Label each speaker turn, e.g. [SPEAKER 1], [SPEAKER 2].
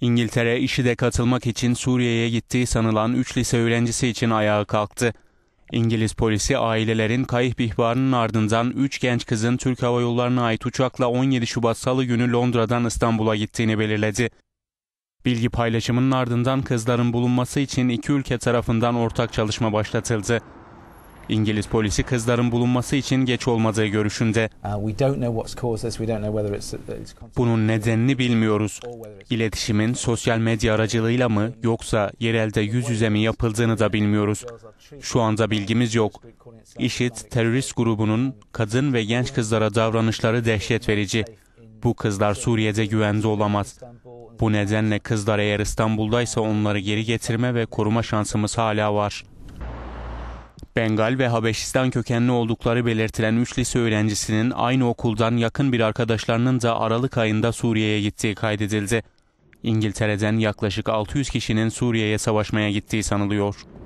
[SPEAKER 1] İngiltere işi de katılmak için Suriye'ye gittiği sanılan 3 lise öğrencisi için ayağa kalktı. İngiliz polisi ailelerin kayıp ihbarının ardından 3 genç kızın Türk Hava Yolları'na ait uçakla 17 Şubat Salı günü Londra'dan İstanbul'a gittiğini belirledi. Bilgi paylaşımının ardından kızların bulunması için iki ülke tarafından ortak çalışma başlatıldı. İngiliz polisi kızların bulunması için geç olmadığı görüşünde. Uh, Bunun nedenini bilmiyoruz. İletişimin sosyal medya aracılığıyla mı yoksa yerelde yüz yüze mi yapıldığını da bilmiyoruz. Şu anda bilgimiz yok. IŞİD terörist grubunun kadın ve genç kızlara davranışları dehşet verici. Bu kızlar Suriye'de güvende olamaz. Bu nedenle kızlar eğer İstanbul'daysa onları geri getirme ve koruma şansımız hala var. Bengal ve Habeşistan kökenli oldukları belirtilen üç lise öğrencisinin aynı okuldan yakın bir arkadaşlarının da Aralık ayında Suriye'ye gittiği kaydedildi. İngiltere'den yaklaşık 600 kişinin Suriye'ye savaşmaya gittiği sanılıyor.